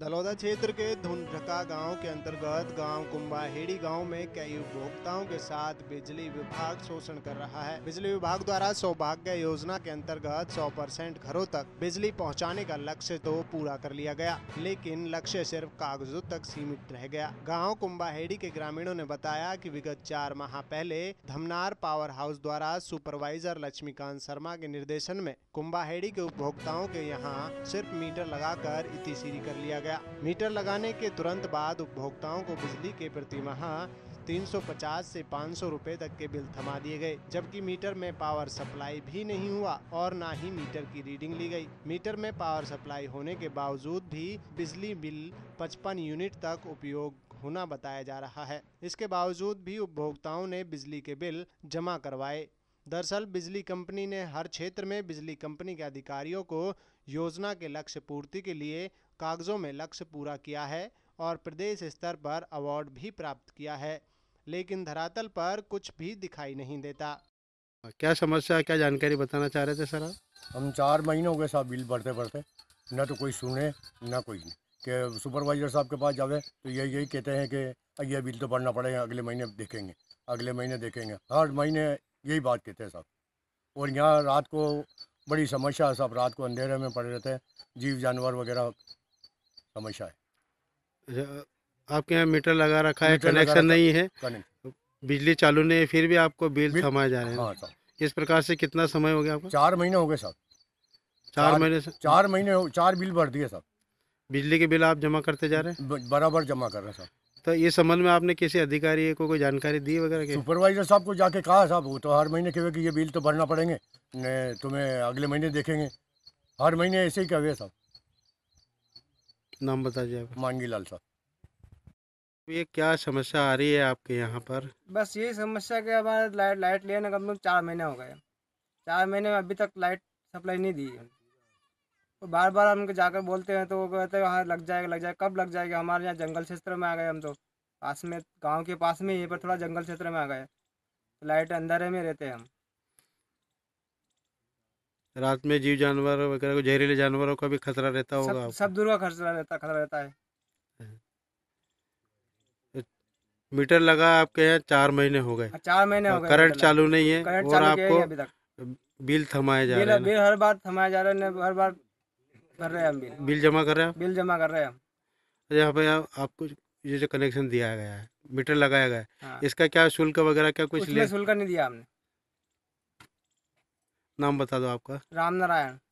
दलौदा क्षेत्र के धुंढका गांव के अंतर्गत गांव कुंभाहेड़ी गांव में कई उपभोक्ताओं के साथ बिजली विभाग शोषण कर रहा है बिजली विभाग द्वारा सौभाग्य योजना के अंतर्गत 100 परसेंट घरों तक बिजली पहुंचाने का लक्ष्य तो पूरा कर लिया गया लेकिन लक्ष्य सिर्फ कागजों तक सीमित रह गया गाँव कुंभाहेड़ी के ग्रामीणों ने बताया की विगत चार माह पहले धमनार पावर हाउस द्वारा सुपरवाइजर लक्ष्मीकांत शर्मा के निर्देशन में कुंभाहेड़ी के उपभोक्ताओं के यहाँ सिर्फ मीटर लगाकर इतिशीरी कर लिया गया मीटर लगाने के तुरंत बाद उपभोक्ताओं को बिजली के प्रति माह 350 से 500 रुपए तक के बिल थमा दिए गए जबकि मीटर में पावर सप्लाई भी नहीं हुआ और ना ही मीटर की रीडिंग ली गई मीटर में पावर सप्लाई होने के बावजूद भी बिजली बिल 55 यूनिट तक उपयोग होना बताया जा रहा है इसके बावजूद भी उपभोक्ताओं ने बिजली के बिल जमा करवाए दरअसल बिजली कंपनी ने हर क्षेत्र में बिजली कंपनी के अधिकारियों को योजना के लक्ष्य पूर्ति के लिए कागजों में लक्ष्य पूरा किया है और प्रदेश स्तर पर अवार्ड भी प्राप्त किया है लेकिन धरातल पर कुछ भी दिखाई नहीं देता क्या समस्या क्या जानकारी बताना चाह रहे थे सर हम चार महीनों के साथ बिल बढ़ते बढ़ते न तो कोई सुने न कोई के सुपरवाइजर साहब के पास जावे तो यही यही कहते हैं कि यह बिल तो बढ़ना पड़ेगा अगले महीने देखेंगे अगले महीने देखेंगे हर महीने यही बात कहते हैं साहब और यहाँ रात को बड़ी समस्या है साहब रात को अंधेरे में पड़े रहते हैं जीव जानवर वगैरह समस्या है अच्छा, आपके यहाँ मीटर लगा रखा है कनेक्शन नहीं है बिजली चालू नहीं है फिर भी आपको बिल थमाए जा रहे हैं हाँ साहब इस प्रकार से कितना समय हो गया आपको चार महीने हो गए साहब चार महीने से चार महीने चार बिल भर दिए साहब बिजली के बिल आप जमा करते जा रहे हैं बराबर जमा कर रहे हैं साहब तो ये संबंध में आपने किसी अधिकारी को कोई जानकारी दी वगैरह सुपरवाइजर साहब को जाके कहा साहब वो तो हर महीने कहे कि ये बिल तो भरना पड़ेंगे तुम्हें अगले महीने देखेंगे हर महीने ऐसे ही कहे साहब नाम बता बताइए मांगी लाल साहब ये क्या समस्या आ रही है आपके यहाँ पर बस यही समस्या कि हमारे लाइट लाइट लेने कम चार महीने हो गए चार महीने में अभी तक लाइट सप्लाई नहीं दी है तो बार बार हम जाकर बोलते हैं तो वो कहते हैं हाँ लग जाएगा लग जाएगा कब लग जाएगा हमारे यहाँ जंगल क्षेत्र में आ गए हम तो पास में गाँव के पास में यहीं पर थोड़ा जंगल क्षेत्र में आ गए तो लाइट अंधेरे में रहते हैं हम रात में जीव जानवर वगैरह को जहरीले जानवरों का भी खतरा रहता होगा सब, सब दूर का खतरा रहता खतरा रहता है हाँ। मीटर लगा आपके यहाँ चार महीने हो गए हाँ, चार महीने हो गए करंट चालू नहीं है और आपको बिल थमाया जा रहा है बिल हर बार थमाया जा रहा है हर बार कर रहे हैं हम बिल बिल जमा कर रहे हैं बिल जमा कर रहे हैं अच्छा यहाँ पे आप- आपको ये जो कनेक्शन दिया गया है मीटर लगाया गया है हाँ। इसका क्या शुल्क वगैरह क्या कुछ शुल्क नहीं दिया हमने नाम बता दो आपका राम नारायण